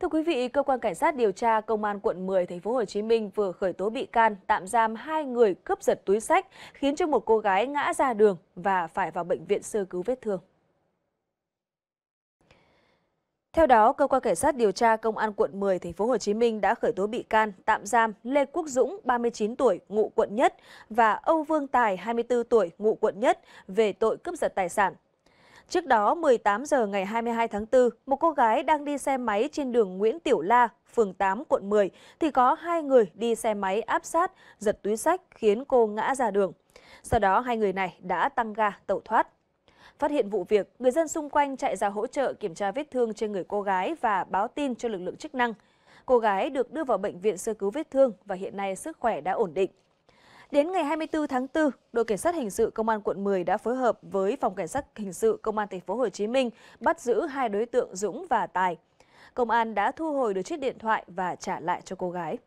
Thưa quý vị, cơ quan cảnh sát điều tra công an quận 10 thành phố Hồ Chí Minh vừa khởi tố bị can, tạm giam hai người cướp giật túi sách khiến cho một cô gái ngã ra đường và phải vào bệnh viện sơ cứu vết thương. Theo đó, cơ quan cảnh sát điều tra công an quận 10 thành phố Hồ Chí Minh đã khởi tố bị can, tạm giam Lê Quốc Dũng 39 tuổi, ngụ quận Nhất và Âu Vương Tài 24 tuổi, ngụ quận Nhất về tội cướp giật tài sản Trước đó, 18 giờ ngày 22 tháng 4, một cô gái đang đi xe máy trên đường Nguyễn Tiểu La, phường 8, quận 10, thì có hai người đi xe máy áp sát, giật túi sách khiến cô ngã ra đường. Sau đó, hai người này đã tăng ga tẩu thoát. Phát hiện vụ việc, người dân xung quanh chạy ra hỗ trợ kiểm tra vết thương trên người cô gái và báo tin cho lực lượng chức năng. Cô gái được đưa vào bệnh viện sơ cứu vết thương và hiện nay sức khỏe đã ổn định. Đến ngày 24 tháng 4, đội cảnh sát hình sự công an quận 10 đã phối hợp với phòng cảnh sát hình sự công an thành phố Hồ Chí Minh bắt giữ hai đối tượng Dũng và Tài. Công an đã thu hồi được chiếc điện thoại và trả lại cho cô gái.